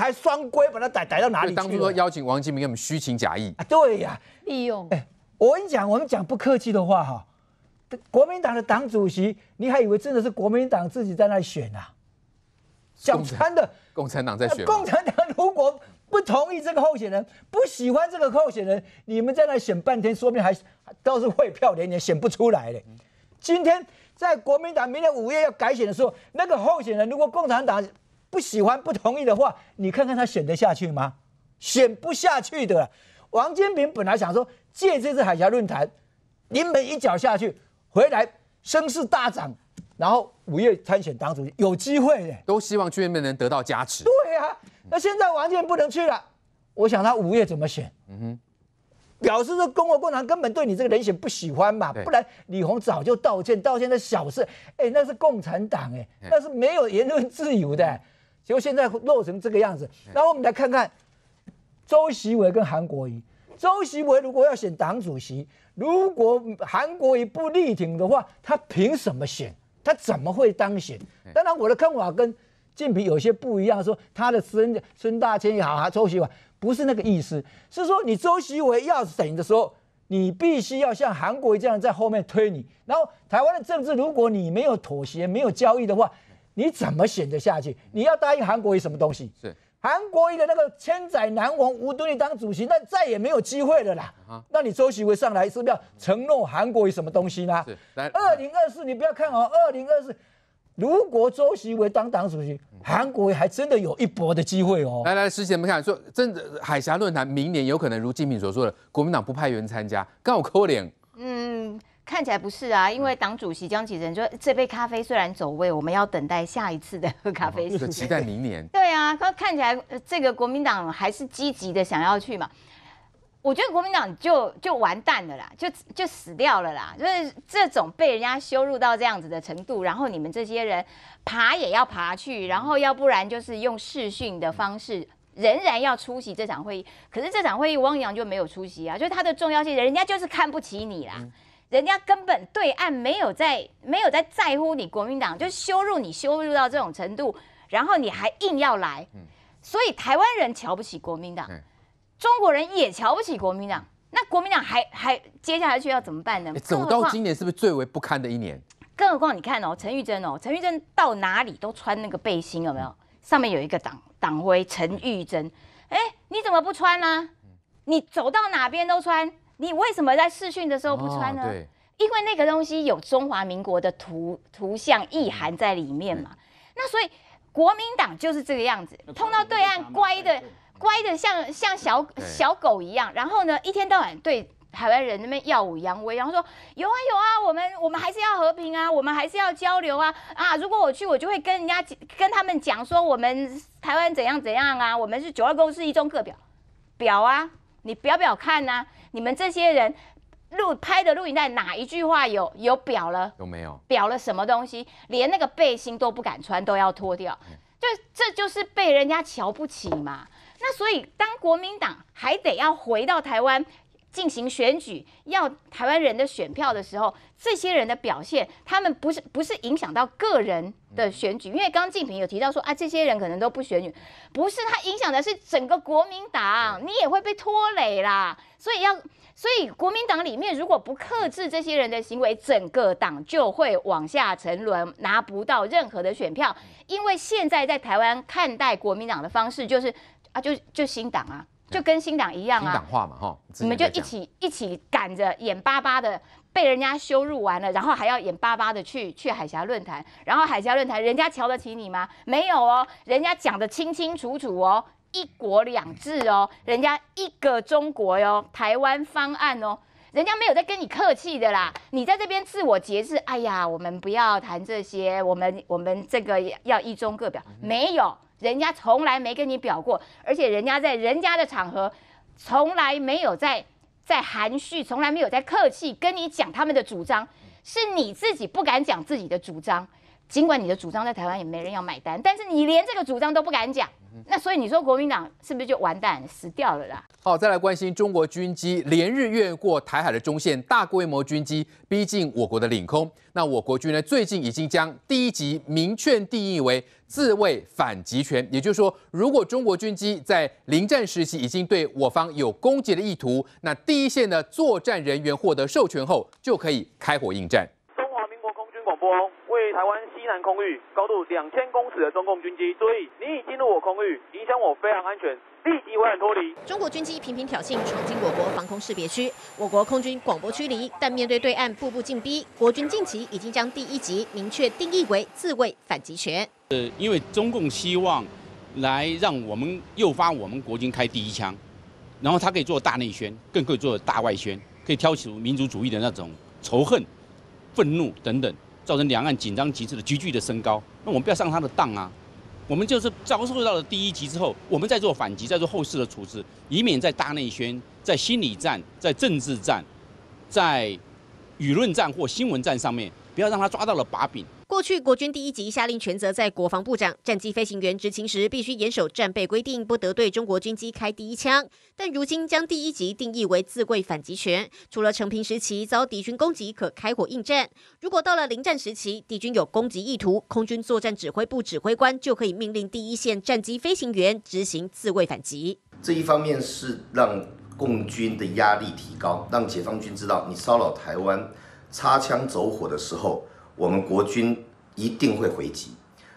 还双规把他逮逮到哪里去？当初说邀请王金明，给我们虚情假意啊！对呀，利用。哎，我跟你讲，我们讲不客气的话哈，国民党的党主席，你还以为真的是国民党自己在那选啊？共穿的，共产党在选。共产党如果不同意这个候选人，不喜欢这个候选人，你们在那选半天，说不定还都是会票连连选不出来嘞。今天在国民党明年五月要改选的时候，那个候选人如果共产党……不喜欢、不同意的话，你看看他选得下去吗？选不下去的。王建平本来想说借这次海峡论坛，临门一脚下去，回来声势大涨，然后五月参选党主席有机会的。都希望去那边能得到加持。对呀，那现在完全不能去了。我想他五月怎么选？嗯哼，表示说，共和共产根本对你这个人选不喜欢嘛。不然李鸿早就道歉。道歉的小事，哎，那是共产党哎，那是没有言论自由的。结果现在落成这个样子，然后我们来看看周习伟跟韩国瑜。周习伟如果要选党主席，如果韩国瑜不力挺的话，他凭什么选？他怎么会当选？当然，我的看法跟金平有些不一样，说他的孙孙大千也好，周习伟不是那个意思，是说你周习伟要选的时候，你必须要像韩国瑜这样在后面推你。然后台湾的政治，如果你没有妥协、没有交易的话，你怎么选得下去？你要答应韩国瑜什么东西？是韩国瑜的那个千载难逢无独立当主席，那再也没有机会了啦。啊，那你周习为上来是不是要承诺韩国瑜什么东西呢？是。来，二零二四你不要看哦，二零二四如果周习为当党主席，韩国瑜还真的有一搏的机会哦。来来，师姐们看，说真的，海峡论坛明年有可能如金敏所说的，国民党不派员参加，刚好扣脸。嗯。看起来不是啊，因为党主席江启臣说：“这杯咖啡虽然走位，我们要等待下一次的喝咖啡。”那期待明年。对啊，他看起来这个国民党还是积极的想要去嘛。我觉得国民党就就完蛋了啦，就就死掉了啦。就是这种被人家羞辱到这样子的程度，然后你们这些人爬也要爬去，然后要不然就是用视讯的方式仍然要出席这场会议。可是这场会议汪洋就没有出席啊，就是他的重要性，人家就是看不起你啦。人家根本对岸没有在没有在在乎你国民党，就羞辱你，羞辱到这种程度，然后你还硬要来，所以台湾人瞧不起国民党，中国人也瞧不起国民党，那国民党还还接下来去要怎么办呢？走到今年是不是最为不堪的一年？更何况你看哦，陈玉珍哦，陈玉珍到哪里都穿那个背心，有没有？上面有一个党党徽，陈玉珍。哎，你怎么不穿呢？你走到哪边都穿。你为什么在试训的时候不穿呢？因为那个东西有中华民国的图图像意涵在里面嘛。那所以国民党就是这个样子，通到对岸，乖的乖的像像小小狗一样。然后呢，一天到晚对台湾人那边耀武扬威，然后说有啊有啊，我们我们还是要和平啊，我们还是要交流啊啊！如果我去，我就会跟人家跟他们讲说，我们台湾怎样怎样啊，我们是九二共识一中各表表啊，你表表看呐。你们这些人录拍的录影带哪一句话有有表了？有没有表了什么东西？连那个背心都不敢穿，都要脱掉，就这就是被人家瞧不起嘛。那所以当国民党还得要回到台湾。进行选举要台湾人的选票的时候，这些人的表现，他们不是不是影响到个人的选举，因为刚静平有提到说啊，这些人可能都不选举，不是他影响的是整个国民党，你也会被拖累啦。所以要，所以国民党里面如果不克制这些人的行为，整个党就会往下沉沦，拿不到任何的选票，因为现在在台湾看待国民党的方式就是啊，就就新党啊。就跟新党一样啊，党化嘛哈，你们就一起一起赶着，眼巴巴的被人家羞辱完了，然后还要眼巴巴的去去海峡论坛，然后海峡论坛人家瞧得起你吗？没有哦，人家讲的清清楚楚哦，一国两制哦，人家一个中国哟，台湾方案哦，人家没有在跟你客气的啦，你在这边自我节制，哎呀，我们不要谈这些，我们我们这个要一中各表，没有。人家从来没跟你表过，而且人家在人家的场合从来没有在在含蓄，从来没有在客气跟你讲他们的主张，是你自己不敢讲自己的主张。尽管你的主张在台湾也没人要买单，但是你连这个主张都不敢讲，那所以你说国民党是不是就完蛋死掉了啦？好，再来关心中国军机连日越过台海的中线，大规模军机逼近我国的领空。那我国军呢，最近已经将第一级明确定义为自卫反击权，也就是说，如果中国军机在临战时期已经对我方有攻击的意图，那第一线的作战人员获得授权后就可以开火应战。中华民国空军广播为台湾。南空域高度两千公尺的中共军机，注意，你已进入我空域，影响我飞行安全，立即违反脱离。中国军机频频挑衅闯进我国防空识别区，我国空军广播驱离，但面对对岸步步进逼，国军近期已经将第一级明确定义为自卫反击权。呃，因为中共希望来让我们诱发我们国军开第一枪，然后他可以做大内宣，更可以做大外宣，可以挑起民族主义的那种仇恨、愤怒等等。造成两岸紧张局势的急剧的升高，那我们不要上他的当啊！我们就是遭受到了第一级之后，我们再做反击，再做后事的处置，以免在大内宣、在心理战、在政治战、在舆论战或新闻战上面，不要让他抓到了把柄。过去，国军第一级下令全责在国防部长，战机飞行员执勤时必须严守战备规定，不得对中国军机开第一枪。但如今将第一级定义为自卫反击权，除了成平时期遭敌军攻击可开火应战，如果到了临战时期，敌军有攻击意图，空军作战指挥部指挥官就可以命令第一线战机飞行员执行自卫反击。这一方面是让共军的压力提高，让解放军知道你骚扰台湾、擦枪走火的时候，我们国军。一定会回击。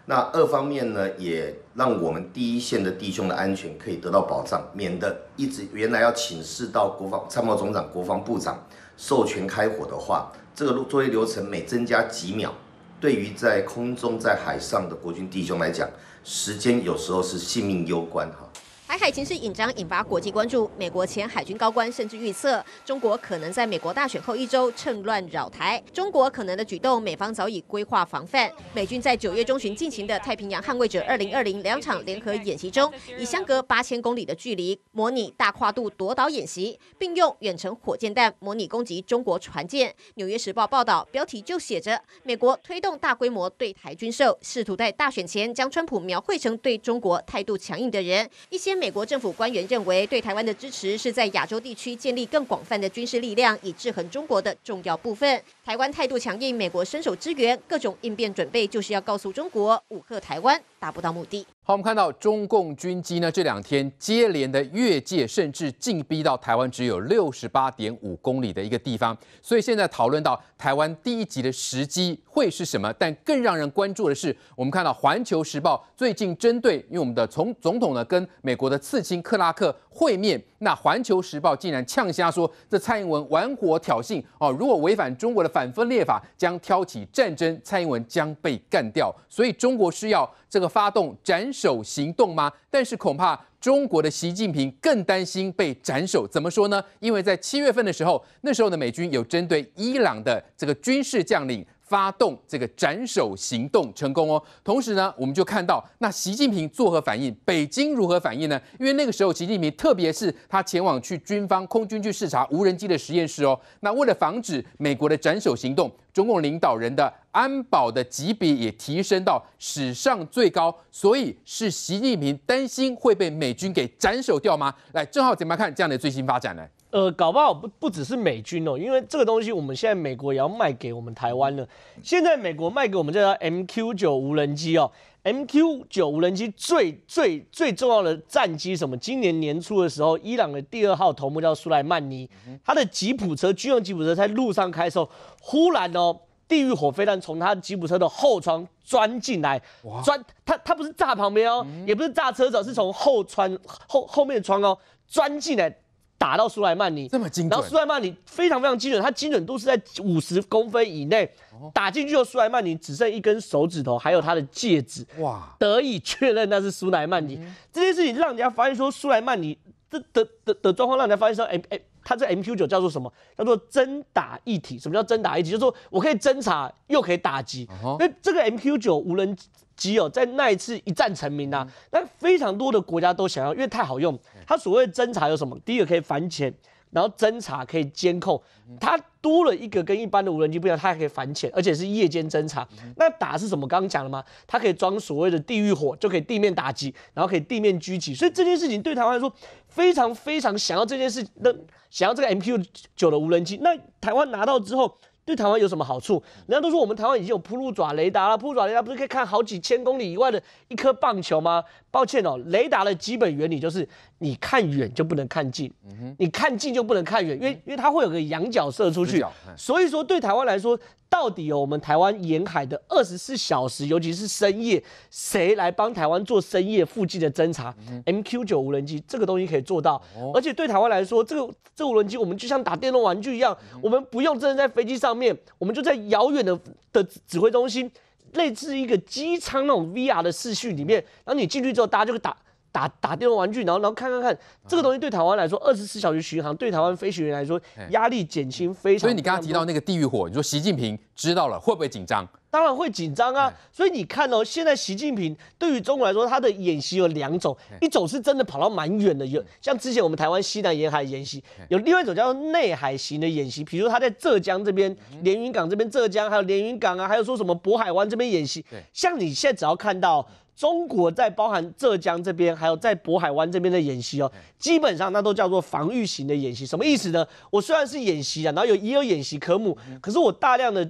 那二方面呢，也让我们第一线的弟兄的安全可以得到保障，免得一直原来要请示到国防参谋总长、国防部长授权开火的话，这个作业流程每增加几秒，对于在空中、在海上的国军弟兄来讲，时间有时候是性命攸关哈。台海情势紧张，引发国际关注。美国前海军高官甚至预测，中国可能在美国大选后一周趁乱扰台。中国可能的举动，美方早已规划防范。美军在九月中旬进行的太平洋捍卫者二零二零两场联合演习中，以相隔八千公里的距离模拟大跨度夺岛演习，并用远程火箭弹模拟攻击中国船舰。《纽约时报》报道，标题就写着：“美国推动大规模对台军售，试图在大选前将川普描绘成对中国态度强硬的人。”一些。美国政府官员认为，对台湾的支持是在亚洲地区建立更广泛的军事力量，以制衡中国的重要部分。台湾态度强硬，美国伸手支援，各种应变准备就是要告诉中国，武吓台湾达不到目的。好，我们看到中共军机呢这两天接连的越界，甚至进逼到台湾只有六十八点五公里的一个地方，所以现在讨论到台湾第一级的时机会是什么？但更让人关注的是，我们看到《环球时报》最近针对，因为我们的从总统呢跟美国的刺青克拉克。会面，那《环球时报》竟然呛瞎说，这蔡英文玩火挑衅哦！如果违反中国的反分裂法，将挑起战争，蔡英文将被干掉。所以中国是要这个发动斩首行动吗？但是恐怕中国的习近平更担心被斩首。怎么说呢？因为在七月份的时候，那时候的美军有针对伊朗的这个军事将领。发动这个斩首行动成功哦，同时呢，我们就看到那习近平作何反应？北京如何反应呢？因为那个时候，习近平特别是他前往去军方、空军去视察无人机的实验室哦。那为了防止美国的斩首行动，中共领导人的安保的级别也提升到史上最高。所以是习近平担心会被美军给斩首掉吗？来，正好怎么看这样的最新发展呢。呃，搞不好不不只是美军哦，因为这个东西我们现在美国也要卖给我们台湾了。现在美国卖给我们这条 m q 九无人机哦 m q 九无人机最最最重要的战机什么？今年年初的时候，伊朗的第二号头目叫苏莱曼尼，他的吉普车军用吉普车在路上开的时候，忽然哦，地狱火飞弹从他吉普车的后窗钻进来，钻他他不是炸旁边哦，也不是炸车子，是从后窗后后面的窗哦钻进来。打到苏莱曼尼，然后苏莱曼尼非常非常精准，他精准度是在五十公分以内，打进去的苏莱曼尼只剩一根手指头，还有他的戒指，哇，得以确认那是苏莱曼尼这件事情，让人家发现说苏莱曼尼这的的的状况，让人家发现说，哎哎，他这 MQ 九叫做什么？叫做真打一体，什么叫真打一体？就是说我可以侦查又可以打击，那这个 MQ 九无人机。机哦，在那一次一战成名啊，那非常多的国家都想要，因为太好用。它所谓的侦察有什么？第一个可以反潜，然后侦察可以监控，它多了一个跟一般的无人机不一样，它还可以反潜，而且是夜间侦察。那打是什么？刚刚讲了吗？它可以装所谓的地狱火，就可以地面打击，然后可以地面狙击。所以这件事情对台湾来说非常非常想要这件事，那想要这个 m q 九的无人机，那台湾拿到之后。对台湾有什么好处？人家都说我们台湾已经有铺路爪雷达了，铺路爪雷达不是可以看好几千公里以外的一颗棒球吗？抱歉哦，雷达的基本原理就是你看远就不能看近，你看近就不能看远，因为因为它会有个仰角射出去，所以说对台湾来说，到底有我们台湾沿海的二十四小时，尤其是深夜，谁来帮台湾做深夜附近的侦查？MQ 九无人机这个东西可以做到，而且对台湾来说，这个这无人机我们就像打电动玩具一样，我们不用真的在飞机上。面，我们就在遥远的的指挥中心，类似一个机舱那种 VR 的视讯里面，然后你进去之后，大家就打打打电动玩具，然后然后看看看这个东西对台湾来说，二十四小时巡航对台湾飞行员来说压力减轻非常。所以你刚刚提到那个地狱火，你说习近平知道了会不会紧张？当然会紧张啊，所以你看哦，现在习近平对于中国来说，他的演习有两种，一种是真的跑到蛮远的，有像之前我们台湾西南沿海演习，有另外一种叫做内海型的演习，比如他在浙江这边连云港这边浙江，还有连云港啊，还有说什么渤海湾这边演习。像你现在只要看到中国在包含浙江这边，还有在渤海湾这边的演习哦，基本上那都叫做防御型的演习，什么意思呢？我虽然是演习啊，然后有也有演习科目，可是我大量的。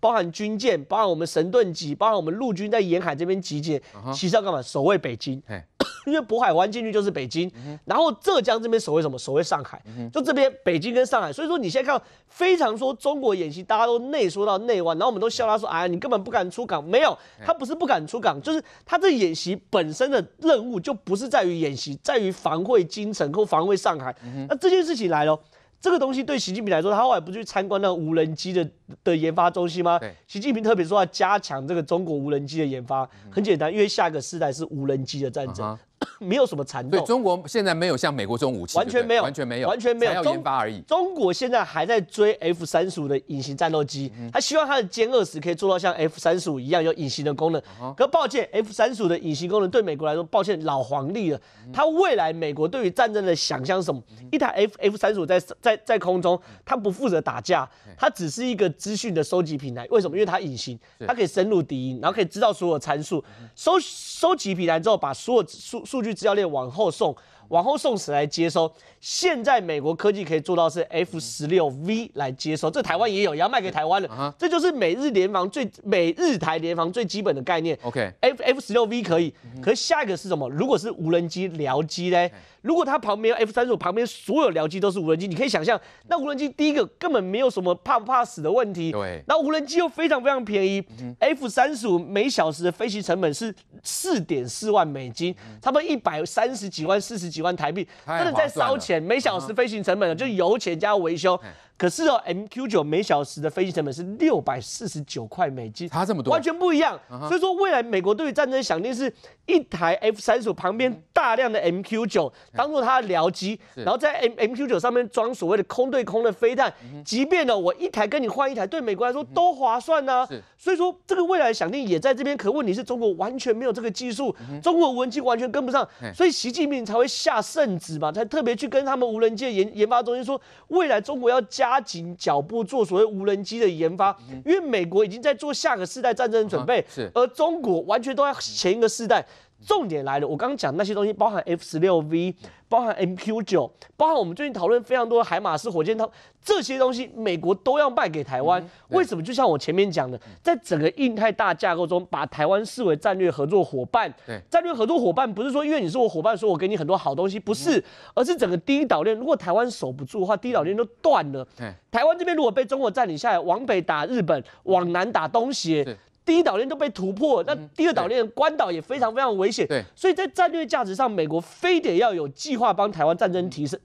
包含军舰，包含我们神盾级，包含我们陆军在沿海这边集结，其实要干嘛？守卫北京，因为渤海湾进去就是北京。然后浙江这边守卫什么？守卫上海。就这边北京跟上海，所以说你现在看到非常说中国演习，大家都内缩到内湾，然后我们都笑他说：哎，你根本不敢出港。没有，他不是不敢出港，就是他这演习本身的任务就不是在于演习，在于防卫京城或防卫上海。那这件事情来了。这个东西对习近平来说，他后来不去参观那无人机的的研发中心吗？习近平特别说要加强这个中国无人机的研发。很简单，因为下一个时代是无人机的战争。没有什么残对中国现在没有像美国这种武器，完全没有，完全没有，完全没有研发而已。中国现在还在追 F 三十五的隐形战斗机，他希望他的歼二十可以做到像 F 三十五一样有隐形的功能。可抱歉，F 三十五的隐形功能对美国来说，抱歉老黄历了。他未来美国对于战争的想象，什么一台 F F 三十五在在在空中，它不负责打架，它只是一个资讯的收集平台。为什么？因为它隐形，它可以深入敌营，然后可以知道所有参数，收收集平台之后把所有数。数据资料链往后送，往后送谁来接收？现在美国科技可以做到是 F 十六 V 来接收，这台湾也有，也要卖给台湾了。这就是美日联防最美日台联防最基本的概念。OK，F F 十六 V 可以，可下一个是什么？如果是无人机僚机呢？如果它旁边 F 三十五旁边所有僚机都是无人机，你可以想象，那无人机第一个根本没有什么怕不怕死的问题。对，那无人机又非常非常便宜，F 三十五每小时的飞行成本是四点四万美金，差不多一百三十几万、四十几万台币，真的在烧钱。每小时飞行成本呢，就油钱加维修。可是哦，MQ9 每小时的飞行成本是六百四十九块美金，差这么多，完全不一样。所以说未来美国对于战争想定是一台 F 三十五旁边大量的 MQ9 当做它的僚机，然后在 M MQ9 上面装所谓的空对空的飞弹，即便呢我一台跟你换一台，对美国来说都划算呢。所以说这个未来想定也在这边。可问题是中国完全没有这个技术，中国无人机完全跟不上，所以习近平才会下圣旨嘛，才特别去跟他们无人机研研发中心说，未来中国要加。加紧脚步做所谓无人机的研发，因为美国已经在做下个世代战争的准备，而中国完全都在前一个世代。重点来了，我刚刚讲那些东西，包含 F 十六 V，包含 M Q 九，包含我们最近讨论非常多的海马斯火箭筒，这些东西美国都要卖给台湾。为什么？就像我前面讲的，在整个印太大架构中，把台湾视为战略合作伙伴。对，战略合作伙伴不是说因为你是我伙伴，说我给你很多好东西，不是，而是整个第一岛链。如果台湾守不住的话，第一岛链都断了。对，台湾这边如果被中国占领下来，往北打日本，往南打东西。第一岛链都被突破，那第二岛链关岛也非常非常危险，对，所以在战略价值上，美国非得要有计划帮台湾战争提升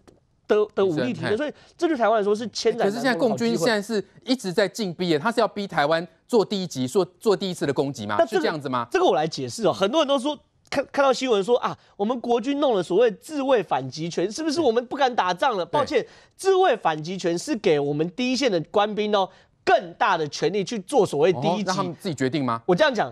的的武力提升，所以这对台湾来说是千载。可是现在共军现在是一直在进逼他是要逼台湾做第一级，做做第一次的攻击吗？那这样子吗？这个我来解释哦，很多人都说看看到新闻说啊，我们国军弄了所谓自卫反击权，是不是我们不敢打仗了？抱歉，自卫反击权是给我们第一线的官兵哦。更大的权力去做所谓第一集，自己决定吗？我这样讲，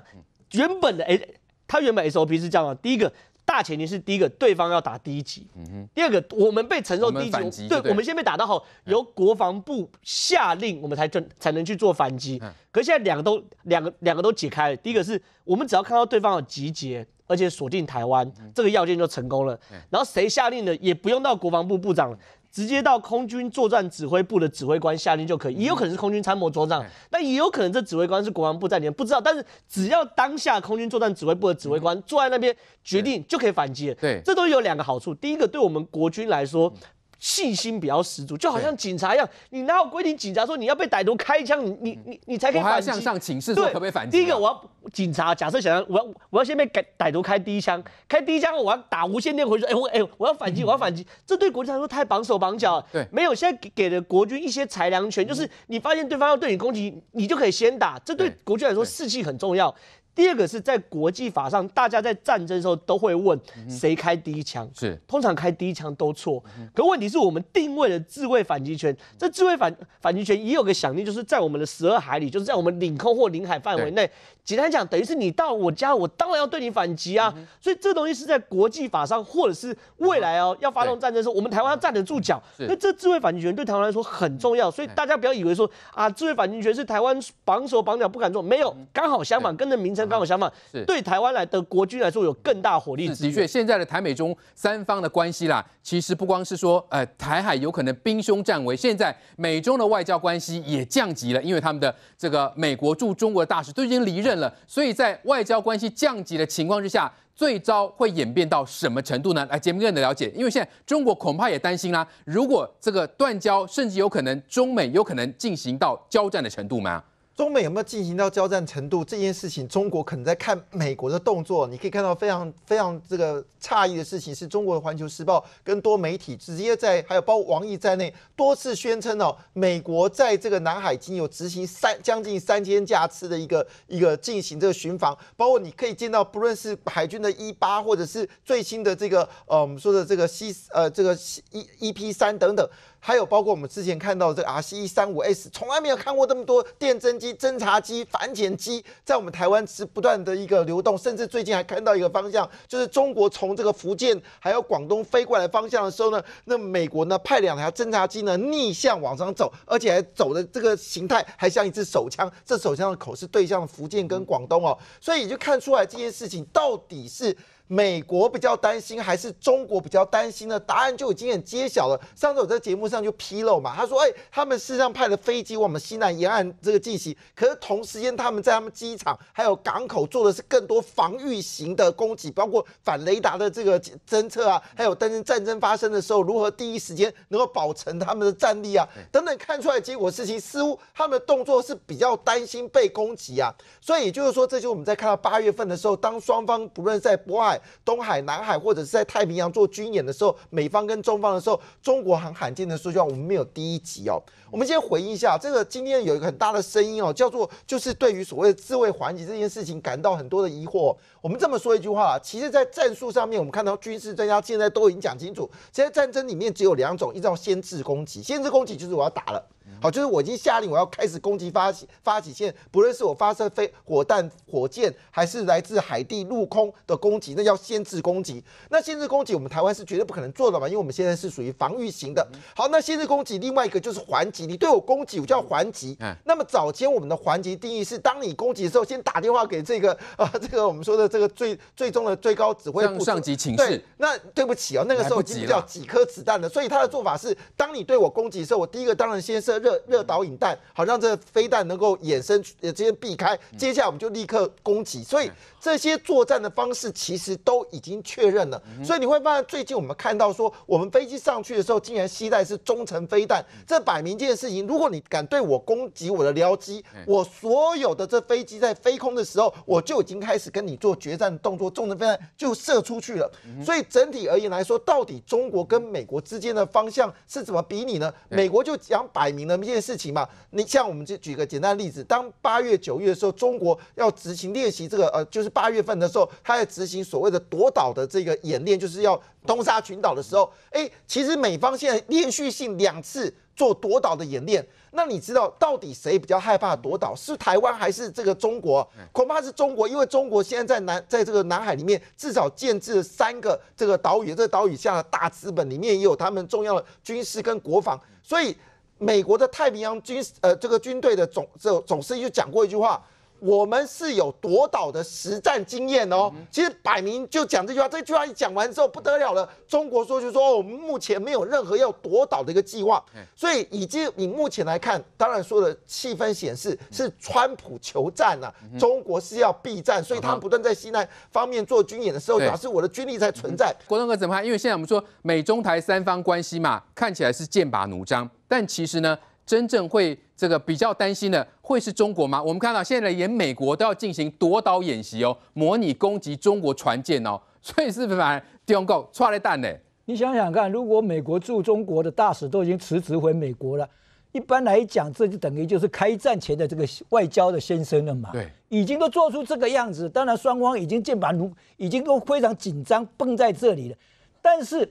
原本的哎，他原本 SOP 是这样的：第一个大前提是第一个对方要打第一级，嗯哼。第二个我们被承受第一级，对，我们先被打到后，由国防部下令，我们才正才能去做反击。可现在两个都两个两个都解开了。第一个是我们只要看到对方有集结，而且锁定台湾，这个要件就成功了。然后谁下令的也不用到国防部部长。直接到空军作战指挥部的指挥官下令就可以，也有可能是空军参谋作战，但也有可能这指挥官是国防部在里面，不知道。但是只要当下空军作战指挥部的指挥官坐在那边决定就可以反击。对，这都有两个好处，第一个对我们国军来说。信心比较十足，就好像警察一样，你哪有规定警察说你要被歹徒开枪，你你你你才可以反击？向上请示说可不可以反击？第一个，我要警察假设想要，我要我要先被歹歹徒开第一枪，开第一枪，我要打无线电回去，哎我哎我要反击，我要反击，这对国军来说太绑手绑脚了。对，没有现在给给了国军一些裁量权，就是你发现对方要对你攻击，你就可以先打，这对国军来说士气很重要。第二个是在国际法上，大家在战争的时候都会问谁开第一枪，是通常开第一枪都错。可问题是我们定位了自卫反击权，这自卫反反击权也有个响应，就是在我们的十二海里，就是在我们领空或领海范围内。简单讲，等于是你到我家，我当然要对你反击啊。所以这东西是在国际法上，或者是未来哦，要发动战争时，候，我们台湾要站得住脚。那这智慧反击权对台湾来说很重要，所以大家不要以为说啊，智慧反击权是台湾绑手绑脚不敢做，没有，刚好相反，跟着名称刚好相反，对台湾来的国军来说有更大火力。的确，现在的台美中三方的关系啦，其实不光是说，呃，台海有可能兵凶战危，现在美中的外交关系也降级了，因为他们的这个美国驻中国大使都已经离任。所以在外交关系降级的情况之下，最糟会演变到什么程度呢？来，节目你的了解，因为现在中国恐怕也担心啦，如果这个断交，甚至有可能中美有可能进行到交战的程度吗？中美有没有进行到交战程度这件事情，中国可能在看美国的动作。你可以看到非常非常这个诧异的事情，是中国的《环球时报》跟多媒体直接在，还有包括王毅在内多次宣称哦，美国在这个南海已经有执行三将近三千架次的一个一个进行这个巡防。包括你可以见到，不论是海军的一八，或者是最新的这个呃我们说的这个西呃这个一一 P 三等等，还有包括我们之前看到这个 R C 一三五 S，从来没有看过这么多电侦机。侦察机、反潜机在我们台湾是不断的一个流动，甚至最近还看到一个方向，就是中国从这个福建还有广东飞过来方向的时候呢，那美国呢派两条侦察机呢逆向往上走，而且还走的这个形态还像一支手枪，这手枪的口是对向福建跟广东哦，所以也就看出来这件事情到底是。美国比较担心还是中国比较担心呢？答案就已经很揭晓了。上次我在节目上就披露嘛，他说：“哎，他们事实上派了飞机往我们西南沿岸这个进行，可是同时间他们在他们机场还有港口做的是更多防御型的攻击，包括反雷达的这个侦测啊，还有担心战争发生的时候如何第一时间能够保存他们的战力啊，等等。看出来结果，事情似乎他们的动作是比较担心被攻击啊，所以也就是说，这就是我们在看到八月份的时候，当双方不论在渤海。”东海、南海，或者是在太平洋做军演的时候，美方跟中方的时候，中国很罕见的说句话：我们没有第一集哦。我们先回忆一下，这个今天有一个很大的声音哦，叫做就是对于所谓的自卫环节这件事情感到很多的疑惑。我们这么说一句话，其实，在战术上面，我们看到军事专家现在都已经讲清楚，其实战争里面只有两种，一种先制攻击，先制攻击就是我要打了，好，就是我已经下令我要开始攻击发起发起，线，不论是我发射飞火弹、火箭，还是来自海地陆空的攻击，那叫先制攻击。那先制攻击，我们台湾是绝对不可能做的嘛，因为我们现在是属于防御型的。好，那先制攻击，另外一个就是还击，你对我攻击，我叫还击。嗯，那么早先我们的还击定义是，当你攻击的时候，先打电话给这个啊，这个我们说的。这个最最终的最高指挥部上级请示，对，那对不起哦，那个时候已经掉几颗子弹了，所以他的做法是，当你对我攻击的时候，我第一个当然先射热热导引弹，好让这个飞弹能够衍生呃直接避开，接下来我们就立刻攻击。所以这些作战的方式其实都已经确认了，所以你会发现最近我们看到说，我们飞机上去的时候，竟然携带是中程飞弹，这摆明一件事情，如果你敢对我攻击我的僚机，我所有的这飞机在飞空的时候，我就已经开始跟你做。决战动作，重弹就射出去了。所以整体而言来说，到底中国跟美国之间的方向是怎么比拟呢？美国就讲摆明了一件事情嘛。你像我们就举个简单的例子，当八月九月的时候，中国要执行练习这个呃，就是八月份的时候，它要执行所谓的夺岛的这个演练，就是要东沙群岛的时候，哎，其实美方现在连续性两次。做夺岛的演练，那你知道到底谁比较害怕夺岛？是台湾还是这个中国？恐怕是中国，因为中国现在在南，在这个南海里面至少建制三个这个岛屿，这个岛屿下的大资本里面也有他们重要的军事跟国防。所以，美国的太平洋军呃这个军队的总总总司令就讲过一句话。我们是有夺岛的实战经验哦，其实摆明就讲这句话，这句话一讲完之后不得了了。中国说就说哦，我们目前没有任何要夺岛的一个计划，所以以及你目前来看，当然说的气氛显示是川普求战呐，中国是要避战，所以他们不断在西南方面做军演的时候，表示我的军力在存在。国栋哥怎么看？因为现在我们说美中台三方关系嘛，看起来是剑拔弩张，但其实呢，真正会。这个比较担心的会是中国吗？我们看到现在连美国都要进行夺岛演习哦，模拟攻击中国船舰哦，所以是反中国炸了蛋呢？你想想看，如果美国驻中国的大使都已经辞职回美国了，一般来讲这就等于就是开战前的这个外交的先声了嘛。对，已经都做出这个样子，当然双方已经剑拔弩，已经都非常紧张绷在这里了。但是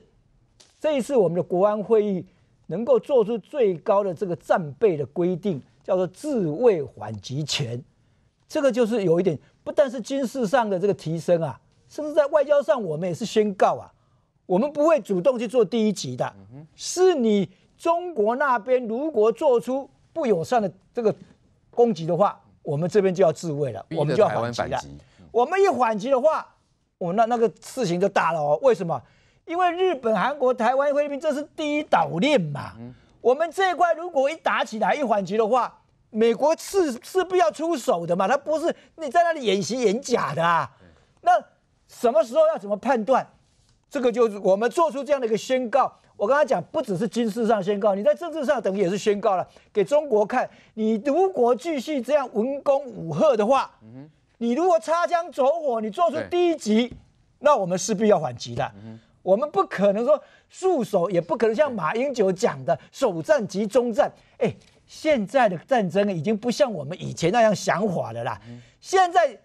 这一次我们的国安会议。能够做出最高的这个战备的规定，叫做自卫反击权，这个就是有一点，不但是军事上的这个提升啊，甚至在外交上我们也是宣告啊，我们不会主动去做第一级的，是你中国那边如果做出不友善的这个攻击的话，我们这边就要自卫了，我们就要反击了。我们一反击的话，我那那个事情就大了哦。为什么？因为日本、韩国、台湾、菲律宾，这是第一岛链嘛？我们这一块如果一打起来、一缓急的话，美国是势必要出手的嘛？他不是你在那里演习演假的啊？那什么时候要怎么判断？这个就是我们做出这样的一个宣告。我刚才讲，不只是军事上宣告，你在政治上等于也是宣告了给中国看。你如果继续这样文攻武赫的话，你如果擦枪走火，你做出第一级，那我们势必要缓急的。我们不可能说束手，也不可能像马英九讲的首战即中战。哎，现在的战争已经不像我们以前那样想法了啦。现在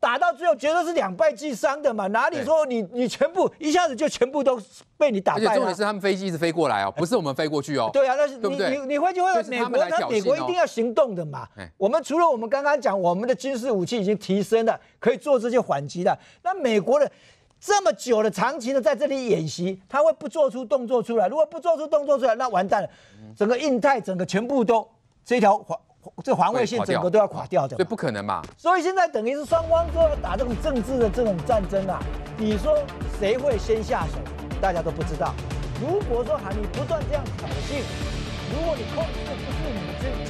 打到最后，绝对是两败俱伤的嘛。哪里说你你全部一下子就全部都被你打败？了？重点是他们飞机一直飞过来哦，不是我们飞过去哦。对啊，但是你你你会就会美国他美国一定要行动的嘛。我们除了我们刚刚讲，我们的军事武器已经提升了，可以做这些反击的。那美国的。这么久的长期的在这里演习，他会不做出动作出来？如果不做出动作出来，那完蛋了，整个印太整个全部都这条环这防卫线整个都要垮掉的。对，不可能嘛。所以现在等于是双方都要打这种政治的这种战争啊！你说谁会先下手？大家都不知道。如果说韩你不断这样挑衅，如果你控制不住你军。